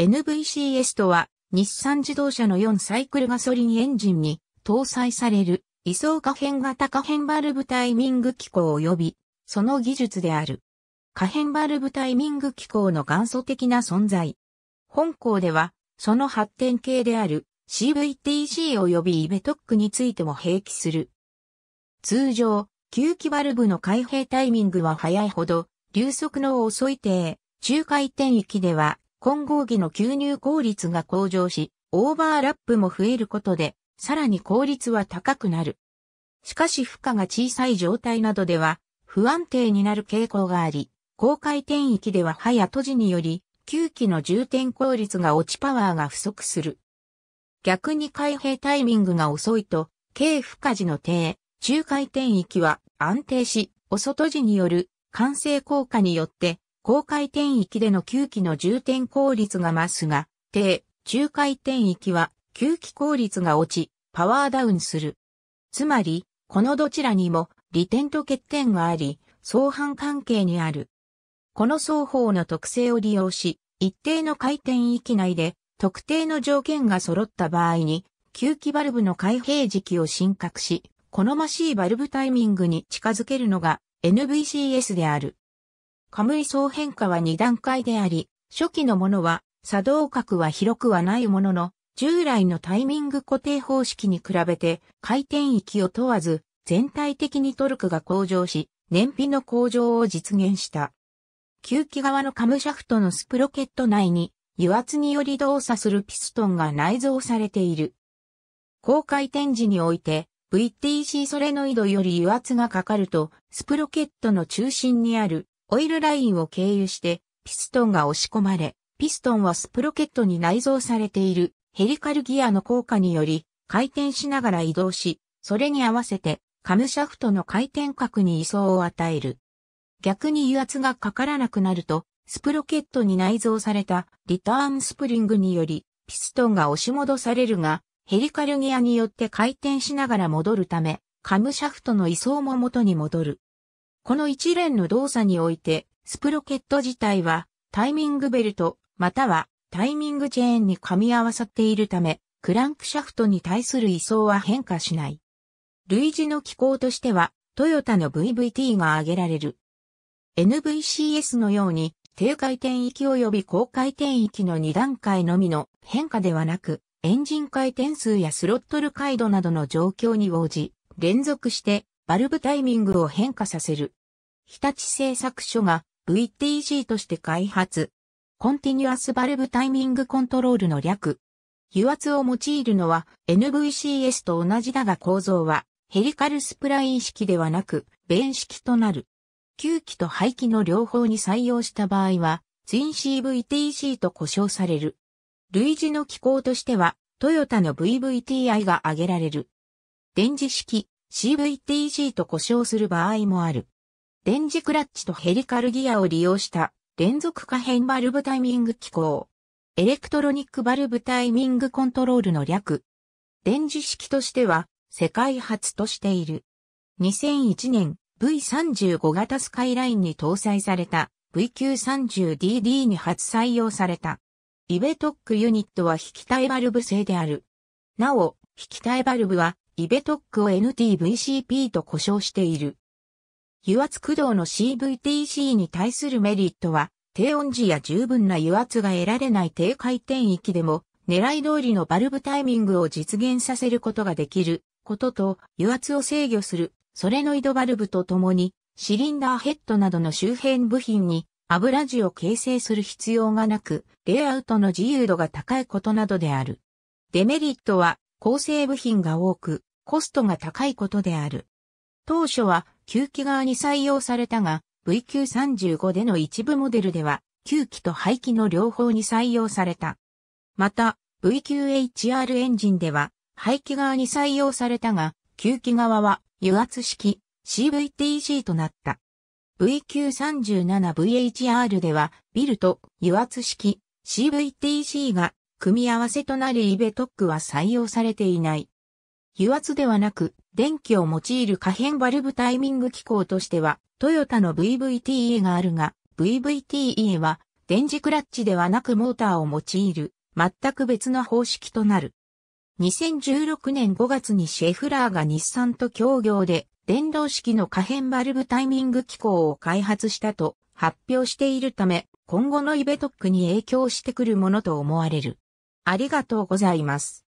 NVCS とは、日産自動車の4サイクルガソリンエンジンに搭載される、位相可変型可変バルブタイミング機構及び、その技術である。可変バルブタイミング機構の元祖的な存在。本校では、その発展系である CVTC 及びイベトックについても併記する。通常、吸気バルブの開閉タイミングは早いほど、流速の遅い低、中回転域では混合技の吸入効率が向上し、オーバーラップも増えることで、さらに効率は高くなる。しかし負荷が小さい状態などでは、不安定になる傾向があり、高回転域では早や閉じにより、吸気の重点効率が落ちパワーが不足する。逆に開閉タイミングが遅いと、軽負荷時の低、中回転域は安定し、遅閉じによる完成効果によって高回転域での吸気の重点効率が増すが、低、中回転域は吸気効率が落ち、パワーダウンする。つまり、このどちらにも利点と欠点があり、相反関係にある。この双方の特性を利用し、一定の回転域内で特定の条件が揃った場合に、吸気バルブの開閉時期を深刻し、好ましいバルブタイミングに近づけるのが NVCS である。カムイ層変化は2段階であり、初期のものは作動角は広くはないものの、従来のタイミング固定方式に比べて回転域を問わず全体的にトルクが向上し、燃費の向上を実現した。吸気側のカムシャフトのスプロケット内に油圧により動作するピストンが内蔵されている。高回転時において VTC ソレノイドより油圧がかかるとスプロケットの中心にあるオイルラインを経由してピストンが押し込まれ、ピストンはスプロケットに内蔵されているヘリカルギアの効果により回転しながら移動し、それに合わせてカムシャフトの回転角に位相を与える。逆に油圧がかからなくなると、スプロケットに内蔵されたリターンスプリングにより、ピストンが押し戻されるが、ヘリカルギアによって回転しながら戻るため、カムシャフトの位相も元に戻る。この一連の動作において、スプロケット自体はタイミングベルト、またはタイミングチェーンに噛み合わさっているため、クランクシャフトに対する位相は変化しない。類似の機構としては、トヨタの VVT が挙げられる。NVCS のように、低回転域及び高回転域の2段階のみの変化ではなく、エンジン回転数やスロットル回度などの状況に応じ、連続してバルブタイミングを変化させる。日立製作所が VTG として開発。コンティニュアスバルブタイミングコントロールの略。油圧を用いるのは NVCS と同じだが構造はヘリカルスプライン式ではなく、弁式となる。吸気と排気の両方に採用した場合は、ツイン CVTC と呼称される。類似の機構としては、トヨタの VVTI が挙げられる。電磁式、c v t g と呼称する場合もある。電磁クラッチとヘリカルギアを利用した連続可変バルブタイミング機構。エレクトロニックバルブタイミングコントロールの略。電磁式としては世界初としている。2001年 V35 型スカイラインに搭載された VQ30DD に初採用された。イベトックユニットは引き体バルブ製である。なお、引体バルブは、イベトックを NTVCP と呼称している。油圧駆動の CVTC に対するメリットは、低温時や十分な油圧が得られない低回転域でも、狙い通りのバルブタイミングを実現させることができることと、油圧を制御する、ソレノイドバルブとともに、シリンダーヘッドなどの周辺部品に油地を形成する必要がなく、レイアウトの自由度が高いことなどである。デメリットは、構成部品が多く、コストが高いことである。当初は9機側に採用されたが、VQ35 での一部モデルでは、9機と排気の両方に採用された。また、VQHR エンジンでは、排気側に採用されたが、9機側は油圧式 CVTG となった。VQ37VHR では、ビルと油圧式 CVTG が組み合わせとなるイベトックは採用されていない。油圧ではなく、電気を用いる可変バルブタイミング機構としては、トヨタの VVTE があるが、VVTE は、電磁クラッチではなくモーターを用いる、全く別の方式となる。2016年5月にシェフラーが日産と協業で、電動式の可変バルブタイミング機構を開発したと発表しているため、今後のイベトックに影響してくるものと思われる。ありがとうございます。